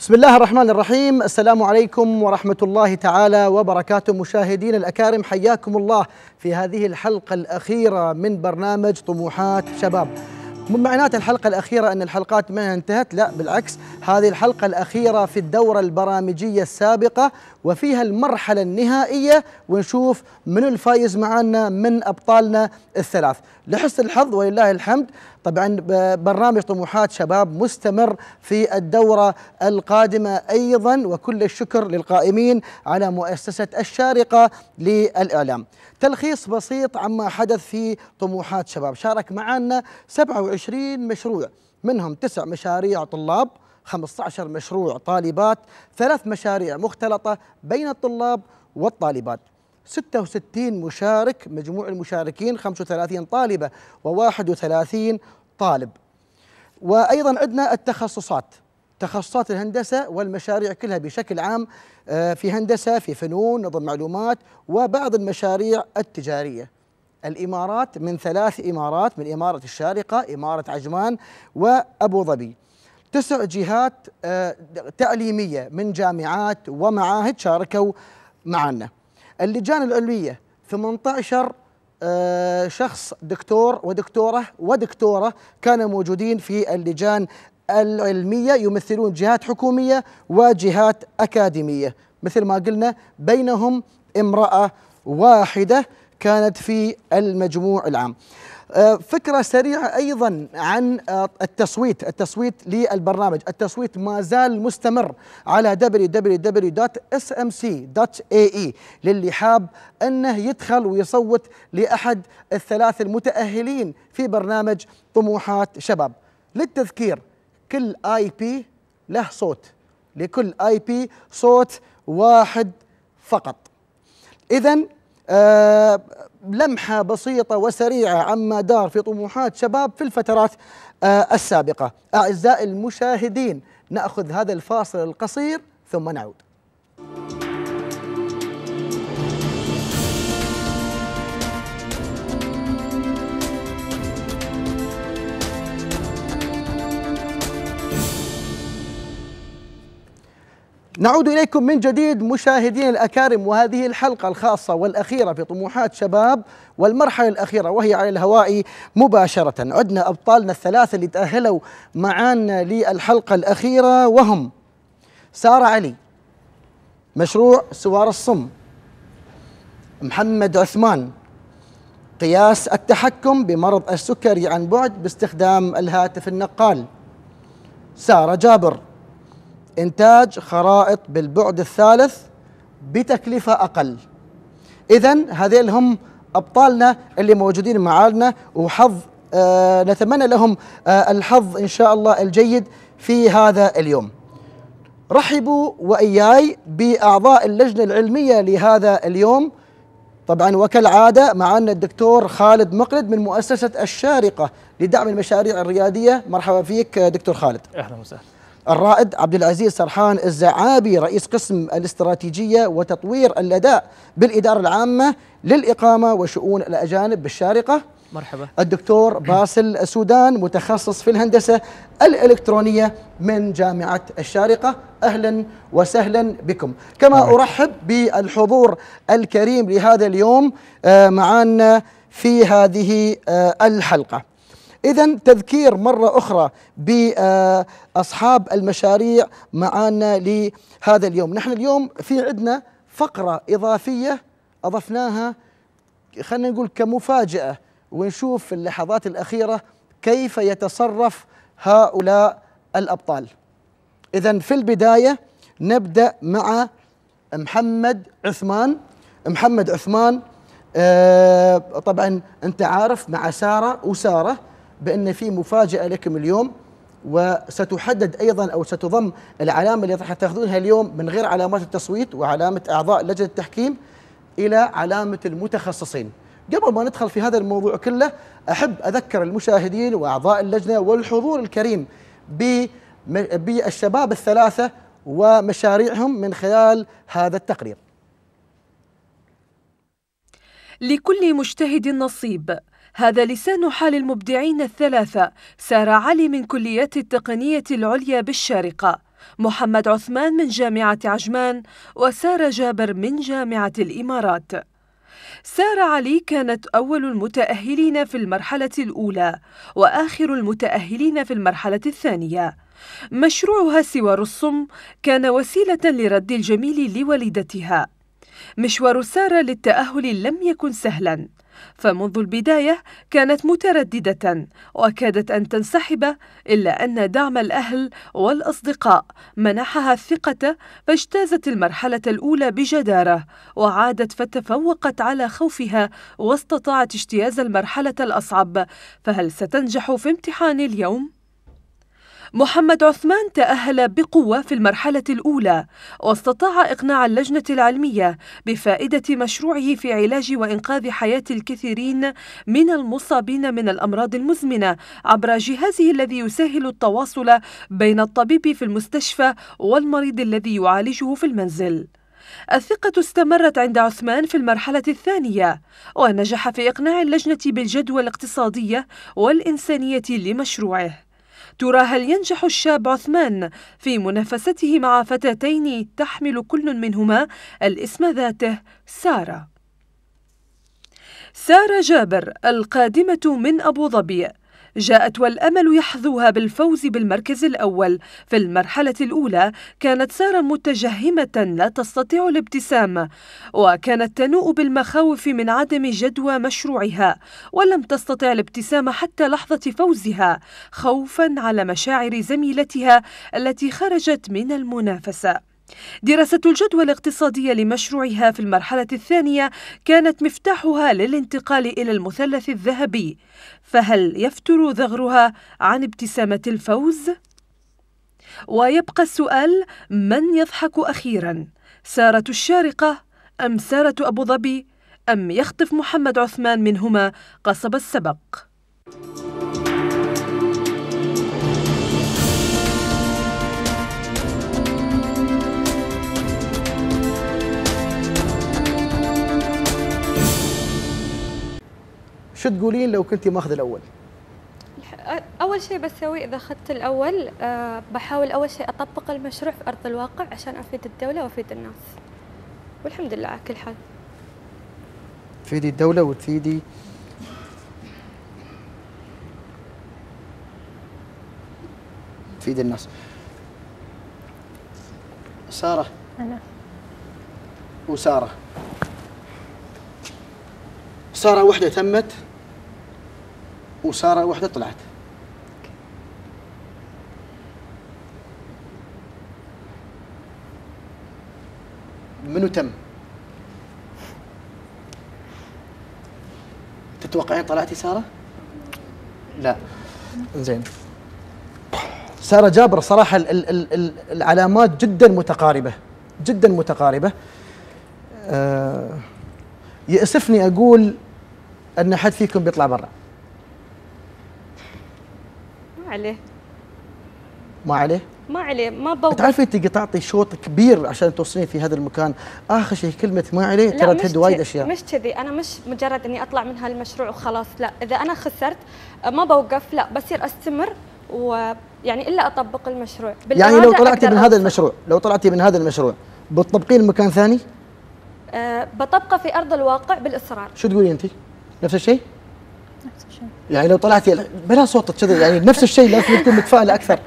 بسم الله الرحمن الرحيم السلام عليكم ورحمة الله تعالى وبركاته مشاهدين الأكارم حياكم الله في هذه الحلقة الأخيرة من برنامج طموحات شباب مو معناته الحلقة الأخيرة أن الحلقات ما انتهت لا بالعكس هذه الحلقة الأخيرة في الدورة البرامجية السابقة وفيها المرحلة النهائية ونشوف من الفايز معنا من أبطالنا الثلاث لحسن الحظ ولله الحمد طبعا برنامج طموحات شباب مستمر في الدورة القادمة أيضا وكل الشكر للقائمين على مؤسسة الشارقة للإعلام تلخيص بسيط عما حدث في طموحات شباب شارك معنا 27 20 مشروع منهم تسع مشاريع طلاب 15 مشروع طالبات ثلاث مشاريع مختلطة بين الطلاب والطالبات 66 مشارك مجموع المشاركين 35 طالبة و31 طالب وأيضا عندنا التخصصات تخصصات الهندسة والمشاريع كلها بشكل عام آه، في هندسة في فنون نظم معلومات وبعض المشاريع التجارية الإمارات من ثلاث إمارات من إمارة الشارقة إمارة عجمان وأبو ظبي تسع جهات آه، تعليمية من جامعات ومعاهد شاركوا معنا اللجان العلمية 18 آه، شخص دكتور ودكتورة ودكتورة كانوا موجودين في اللجان العلمية يمثلون جهات حكومية وجهات أكاديمية مثل ما قلنا بينهم امرأة واحدة كانت في المجموع العام آه، فكرة سريعة أيضا عن آه، التصويت التصويت للبرنامج التصويت ما زال مستمر على www.smc.ae للي حاب أنه يدخل ويصوت لأحد الثلاث المتأهلين في برنامج طموحات شباب للتذكير كل آي بي له صوت لكل آي بي صوت واحد فقط إذا آه، لمحة بسيطة وسريعة عما دار في طموحات شباب في الفترات آه، السابقة أعزائي المشاهدين نأخذ هذا الفاصل القصير ثم نعود نعود إليكم من جديد مشاهدين الأكارم وهذه الحلقة الخاصة والأخيرة في طموحات شباب والمرحلة الأخيرة وهي على الهواء مباشرة عدنا أبطالنا الثلاثة اللي تأهلوا معانا للحلقة الأخيرة وهم سارة علي مشروع سوار الصم محمد عثمان قياس التحكم بمرض السكري عن بعد باستخدام الهاتف النقال سارة جابر إنتاج خرائط بالبعد الثالث بتكلفة أقل إذا هذيل هم أبطالنا اللي موجودين معنا وحظ آه نتمنى لهم آه الحظ إن شاء الله الجيد في هذا اليوم رحبوا وإياي بأعضاء اللجنة العلمية لهذا اليوم طبعا وكالعادة معنا الدكتور خالد مقلد من مؤسسة الشارقة لدعم المشاريع الريادية مرحبا فيك آه، دكتور خالد أهلا وسهلا الرائد عبد العزيز سرحان الزعابي رئيس قسم الاستراتيجية وتطوير الأداء بالإدارة العامة للإقامة وشؤون الأجانب بالشارقة مرحبا الدكتور باسل السودان متخصص في الهندسة الإلكترونية من جامعة الشارقة أهلا وسهلا بكم كما مرحبا. أرحب بالحضور الكريم لهذا اليوم آه، معنا في هذه آه، الحلقة إذا تذكير مرة أخرى بأصحاب المشاريع معانا لهذا اليوم نحن اليوم في عندنا فقرة إضافية أضفناها خلينا نقول كمفاجأة ونشوف في اللحظات الأخيرة كيف يتصرف هؤلاء الأبطال إذا في البداية نبدأ مع محمد عثمان محمد عثمان آه طبعا أنت عارف مع سارة وسارة بأن في مفاجأة لكم اليوم وستحدد أيضا أو ستضم العلامة اللي راح تاخذونها اليوم من غير علامات التصويت وعلامة أعضاء لجنة التحكيم إلى علامة المتخصصين قبل ما ندخل في هذا الموضوع كله أحب أذكر المشاهدين وأعضاء اللجنة والحضور الكريم بالشباب الثلاثة ومشاريعهم من خلال هذا التقرير لكل مجتهد نصيب هذا لسان حال المبدعين الثلاثة سارة علي من كليات التقنية العليا بالشارقة محمد عثمان من جامعة عجمان وسارة جابر من جامعة الإمارات سارة علي كانت أول المتأهلين في المرحلة الأولى وآخر المتأهلين في المرحلة الثانية مشروعها سوار الصم كان وسيلة لرد الجميل لوالدتها مشوار سارة للتأهل لم يكن سهلا فمنذ البداية كانت مترددة وكادت أن تنسحب إلا أن دعم الأهل والأصدقاء منحها الثقة فاجتازت المرحلة الأولى بجدارة وعادت فتفوقت على خوفها واستطاعت اجتياز المرحلة الأصعب فهل ستنجح في امتحان اليوم؟ محمد عثمان تأهل بقوة في المرحلة الأولى واستطاع إقناع اللجنة العلمية بفائدة مشروعه في علاج وإنقاذ حياة الكثيرين من المصابين من الأمراض المزمنة عبر جهازه الذي يسهل التواصل بين الطبيب في المستشفى والمريض الذي يعالجه في المنزل. الثقة استمرت عند عثمان في المرحلة الثانية ونجح في إقناع اللجنة بالجدوى الاقتصادية والإنسانية لمشروعه ترى هل ينجح الشاب عثمان في منافسته مع فتاتين تحمل كل منهما الاسم ذاته ساره سارة جابر القادمة من أبو ظبي جاءت والأمل يحظوها بالفوز بالمركز الأول في المرحلة الأولى كانت سارة متجهمة لا تستطيع الابتسام وكانت تنوء بالمخاوف من عدم جدوى مشروعها ولم تستطع الابتسام حتى لحظة فوزها خوفا على مشاعر زميلتها التي خرجت من المنافسة دراسة الجدوى الاقتصادية لمشروعها في المرحلة الثانية كانت مفتاحها للانتقال إلى المثلث الذهبي، فهل يفتر ذغرها عن ابتسامة الفوز؟ ويبقى السؤال من يضحك أخيرا؟ سارة الشارقة أم سارة أبو ظبي؟ أم يخطف محمد عثمان منهما قصب السبق؟ شو تقولين لو كنتي ماخذه الاول اول شيء بسويه اذا اخذت الاول أه بحاول اول شيء اطبق المشروع في ارض الواقع عشان افيد الدوله وافيد الناس والحمد لله على كل حال تفيدي الدوله وتفيدي تفيد الناس ساره انا وساره ساره وحده تمت وساره واحدة طلعت منو تم؟ تتوقعين طلعتي ساره؟ لا زين ساره جابر صراحه الـ الـ الـ العلامات جدا متقاربه جدا متقاربه أه يأسفني اقول ان احد فيكم بيطلع برا عليه ما عليه؟ ما عليه ما بوقف تعرفي انت تعطي شوط كبير عشان توصلين في هذا المكان اخر شيء كلمه ما عليه ترى تهد وايد اشياء مش كذي انا مش مجرد اني اطلع من هالمشروع وخلاص لا اذا انا خسرت ما بوقف لا بصير استمر ويعني الا اطبق المشروع يعني لو طلعتي من هذا المشروع لو طلعتي من هذا المشروع بتطبقين مكان ثاني؟ أه بطبقه في ارض الواقع بالاصرار شو تقولي انت؟ نفس الشيء؟ يعني لو طلعتي بلا صوتك كذا يعني نفس الشيء لازم تكون متفائله اكثر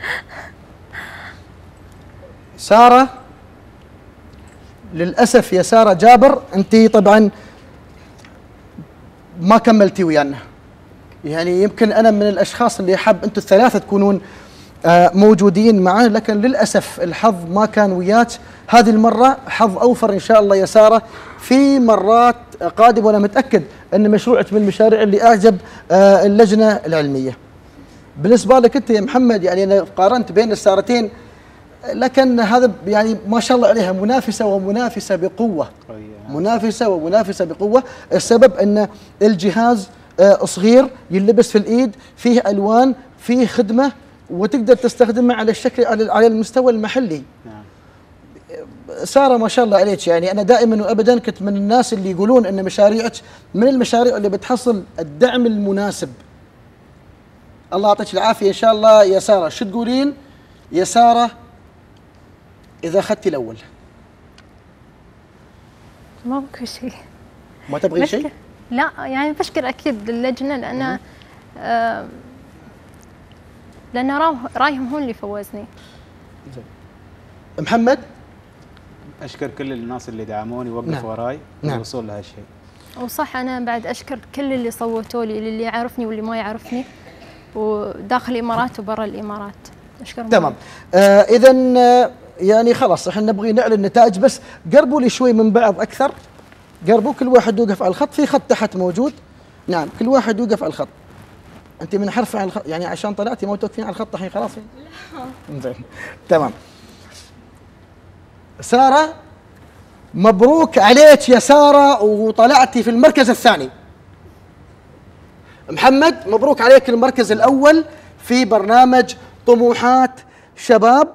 ساره للاسف يا ساره جابر انت طبعا ما كملتي ويانا يعني يمكن انا من الاشخاص اللي احب انتم الثلاثه تكونون آه، موجودين معاه لكن للأسف الحظ ما كان وياك هذه المرة حظ أوفر إن شاء الله يا سارة في مرات قادم وانا متاكد ان مشروعك من المشاريع اللي اعجب آه، اللجنه العلميه. بالنسبه لك انت يا محمد يعني انا قارنت بين السارتين لكن هذا يعني ما شاء الله عليها منافسه ومنافسه بقوه. منافسه ومنافسه بقوه، السبب ان الجهاز آه، صغير يلبس في الايد، فيه الوان، فيه خدمه وتقدر تستخدمه على الشكل على المستوى المحلي. نعم. ساره ما شاء الله عليك يعني انا دائما وابدا كنت من الناس اللي يقولون ان مشاريعك من المشاريع اللي بتحصل الدعم المناسب. الله يعطيك العافيه ان شاء الله يا ساره، شو تقولين؟ يا ساره اذا اخذتي الاول. ما بك شيء. ما تبغين شيء؟ لا يعني بشكر اكيد اللجنه لان آه، لان رايهم هو اللي فوزني. زين. محمد اشكر كل الناس اللي دعموني ووقفوا نعم. وراي نعم. للوصول لهالشيء وصح انا بعد اشكر كل اللي صوتوا لي اللي يعرفني واللي ما يعرفني وداخل الامارات وبرا الامارات اشكر تمام آه اذا آه، يعني خلاص احنا نبغي نعلن النتائج بس قربوا لي شوي من بعض اكثر قربوا كل واحد يوقف على الخط في خط تحت موجود نعم كل واحد يوقف على الخط انت من حرف على الخط يعني عشان طلعتي ما توقفين على الخط الحين خلاص زين تمام ساره مبروك عليك يا ساره وطلعتي في المركز الثاني محمد مبروك عليك المركز الاول في برنامج طموحات شباب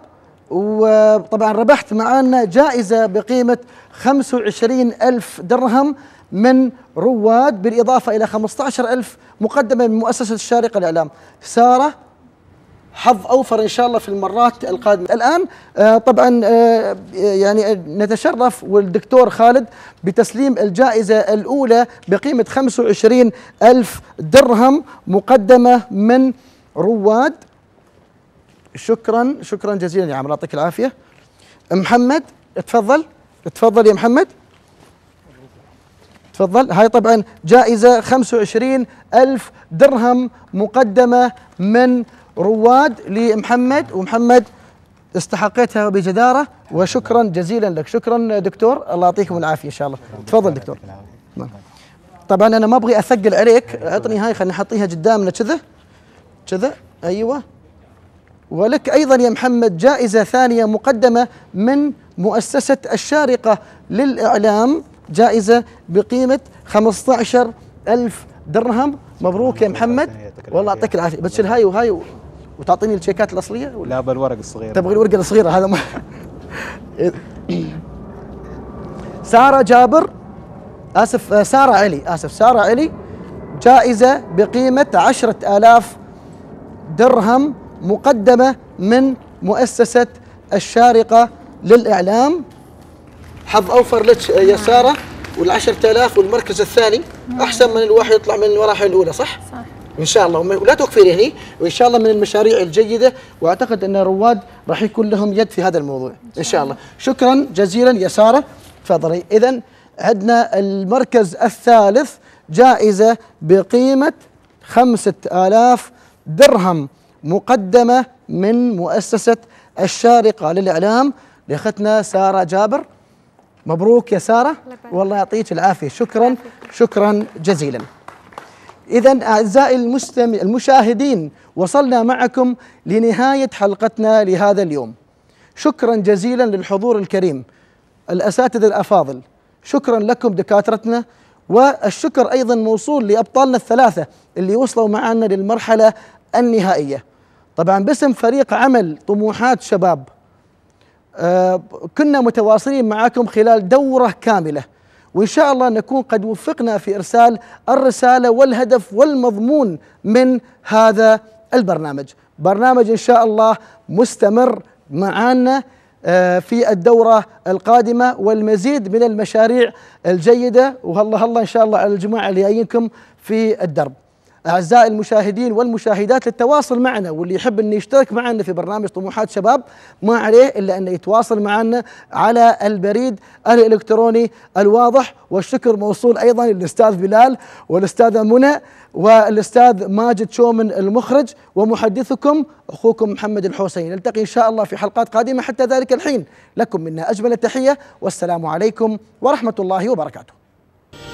وطبعا ربحت معانا جائزه بقيمه 25 ألف درهم من رواد بالإضافة إلى 15 ألف مقدمة من مؤسسة الشارقة للإعلام سارة حظ اوفر ان شاء الله في المرات القادمه. الان آه، طبعا آه، آه، يعني نتشرف والدكتور خالد بتسليم الجائزه الاولى بقيمه 25 ألف درهم مقدمه من رواد شكرا شكرا جزيلا يا عمرو يعطيك العافيه. محمد تفضل تفضل يا محمد. تفضل هاي طبعا جائزة 25 ألف درهم مقدمة من رواد لمحمد ومحمد استحقيتها بجدارة وشكرا جزيلا لك شكرا دكتور الله يعطيكم العافية إن شاء الله تفضل دكتور طبعا أنا ما أبغي أثقل عليك أعطني هاي خلينا نحطيها قدامنا كذا كذا أيوه ولك أيضا يا محمد جائزة ثانية مقدمة من مؤسسة الشارقة للإعلام جائزة بقيمة 15 ألف درهم مبروك يا محمد والله يعطيك العافية بس هاي وهاي و... وتعطيني الشيكات الاصليه ولا لا بالورق الصغير تبغي طيب، الورقه الصغيره هذا ما ساره جابر اسف آه، ساره علي اسف ساره علي جائزه بقيمه عشرة آلاف درهم مقدمه من مؤسسه الشارقه للاعلام حظ اوفر لك يا ساره وال 10000 والمركز الثاني نعم. احسن من الواحد يطلع من المراحل الاولى صح؟ صح ان شاء الله ولا تكفري هني وان شاء الله من المشاريع الجيده واعتقد ان رواد راح يكون لهم يد في هذا الموضوع ان شاء الله شكرا جزيلا يا ساره تفضلي اذا عندنا المركز الثالث جائزه بقيمه 5000 درهم مقدمة من مؤسسة الشارقة للإعلام لأختنا سارة جابر مبروك يا سارة والله يعطيك العافية شكرا شكرا جزيلا إذا أعزائي المستمع المشاهدين وصلنا معكم لنهاية حلقتنا لهذا اليوم. شكرا جزيلا للحضور الكريم. الأساتذة الأفاضل شكرا لكم دكاترتنا والشكر أيضا موصول لأبطالنا الثلاثة اللي وصلوا معنا للمرحلة النهائية. طبعا باسم فريق عمل طموحات شباب آه، كنا متواصلين معكم خلال دورة كاملة وإن شاء الله نكون قد وفقنا في إرسال الرسالة والهدف والمضمون من هذا البرنامج برنامج إن شاء الله مستمر معانا آه، في الدورة القادمة والمزيد من المشاريع الجيدة وهلا هلا إن شاء الله على الجماعة اللي جايينكم في الدرب أعزائي المشاهدين والمشاهدات للتواصل معنا واللي يحب أن يشترك معنا في برنامج طموحات شباب ما عليه إلا أن يتواصل معنا على البريد الإلكتروني الواضح والشكر موصول أيضا للأستاذ بلال والأستاذة منى والأستاذ ماجد شومن المخرج ومحدثكم أخوكم محمد الحسين نلتقي إن شاء الله في حلقات قادمة حتى ذلك الحين لكم منا أجمل التحية والسلام عليكم ورحمة الله وبركاته